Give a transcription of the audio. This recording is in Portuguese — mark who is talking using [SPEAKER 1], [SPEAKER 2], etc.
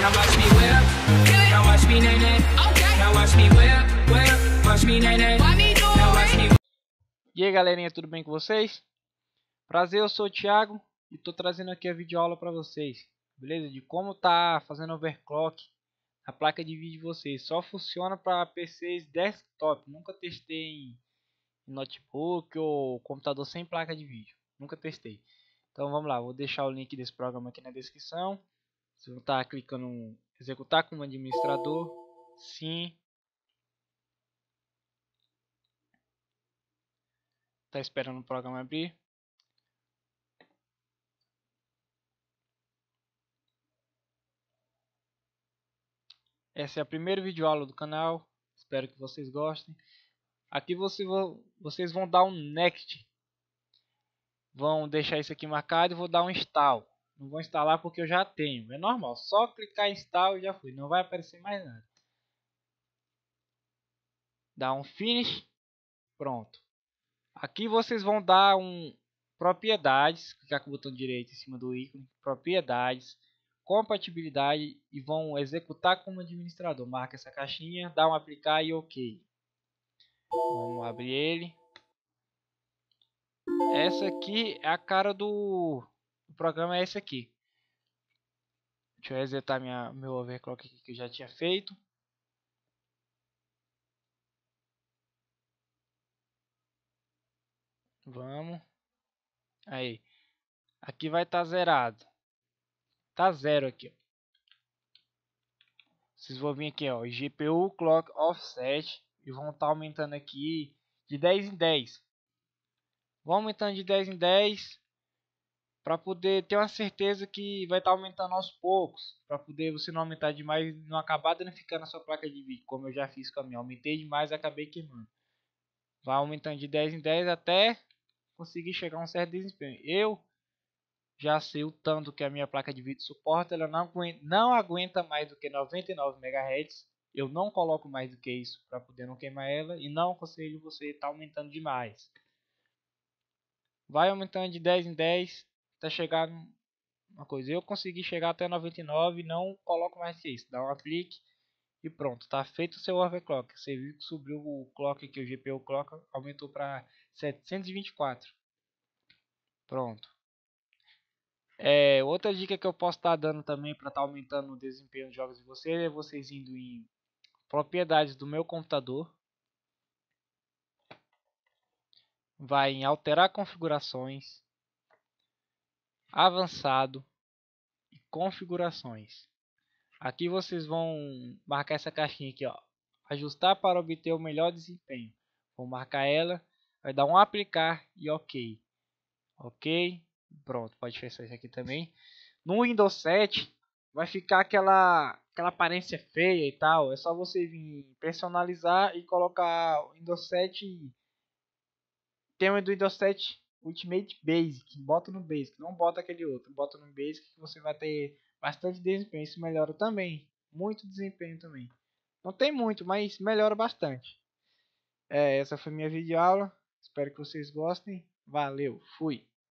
[SPEAKER 1] Now watch me whip. Now watch me nay nay. Okay. Now watch me whip, whip. Watch me nay nay. E aí, galerinha, tudo bem com vocês? Prazer, eu sou o Thiago e tô trazendo aqui a videoaula para vocês, beleza? De como tá fazendo overclock a placa de vídeo de vocês. Só funciona para PCs desktop. Nunca testei em notebook ou computador sem placa de vídeo. Nunca testei. Então vamos lá, vou deixar o link desse programa aqui na descrição. Vocês vão estar clicando em executar como administrador. Sim. Está esperando o programa abrir. Essa é a primeira videoaula do canal. Espero que vocês gostem. Aqui você, vocês vão dar um next. Vão deixar isso aqui marcado e vou dar um install. Não vou instalar porque eu já tenho. É normal, só clicar em install e já fui. Não vai aparecer mais nada. Dá um finish. Pronto. Aqui vocês vão dar um propriedades, clicar com o botão direito em cima do ícone, propriedades, compatibilidade e vão executar como administrador. Marca essa caixinha, dá um aplicar e OK. Vamos abrir ele. Essa aqui é a cara do programa é esse aqui. Deixa eu resetar minha, meu overclock aqui que eu já tinha feito. Vamos. Aí. Aqui vai estar tá zerado. Tá zero aqui. Ó. Vocês vão vir aqui, ó. GPU Clock Offset. E vão estar tá aumentando aqui de 10 em 10. Vão aumentando de 10 em 10 para poder ter uma certeza que vai estar tá aumentando aos poucos, para poder você não aumentar demais e não acabar danificando a sua placa de vídeo, como eu já fiz com a minha. Aumentei demais e acabei queimando. Vai aumentando de 10 em 10 até conseguir chegar a um certo desempenho. Eu já sei o tanto que a minha placa de vídeo suporta, ela não aguenta, não aguenta mais do que 99 MHz. Eu não coloco mais do que isso para poder não queimar ela e não aconselho você estar tá aumentando demais. Vai aumentando de 10 em 10 até chegar uma coisa. Eu consegui chegar até 99, não coloco mais isso. Dá um clique e pronto, tá feito o seu overclock. Você viu que subiu o clock aqui, o GPU clock aumentou para 724. Pronto. É, outra dica que eu posso estar tá dando também para estar tá aumentando o desempenho de jogos de vocês é vocês indo em propriedades do meu computador. Vai em alterar configurações avançado, e configurações. Aqui vocês vão marcar essa caixinha aqui, ó, ajustar para obter o melhor desempenho. Vou marcar ela, vai dar um aplicar e ok. Ok, pronto, pode fechar isso aqui também. No Windows 7 vai ficar aquela, aquela aparência feia e tal, é só você vir personalizar e colocar Windows 7 tema do Windows 7 Ultimate Basic, bota no Basic, não bota aquele outro, bota no Basic que você vai ter bastante desempenho, isso melhora também, muito desempenho também. Não tem muito, mas melhora bastante. É, essa foi minha videoaula, espero que vocês gostem, valeu, fui!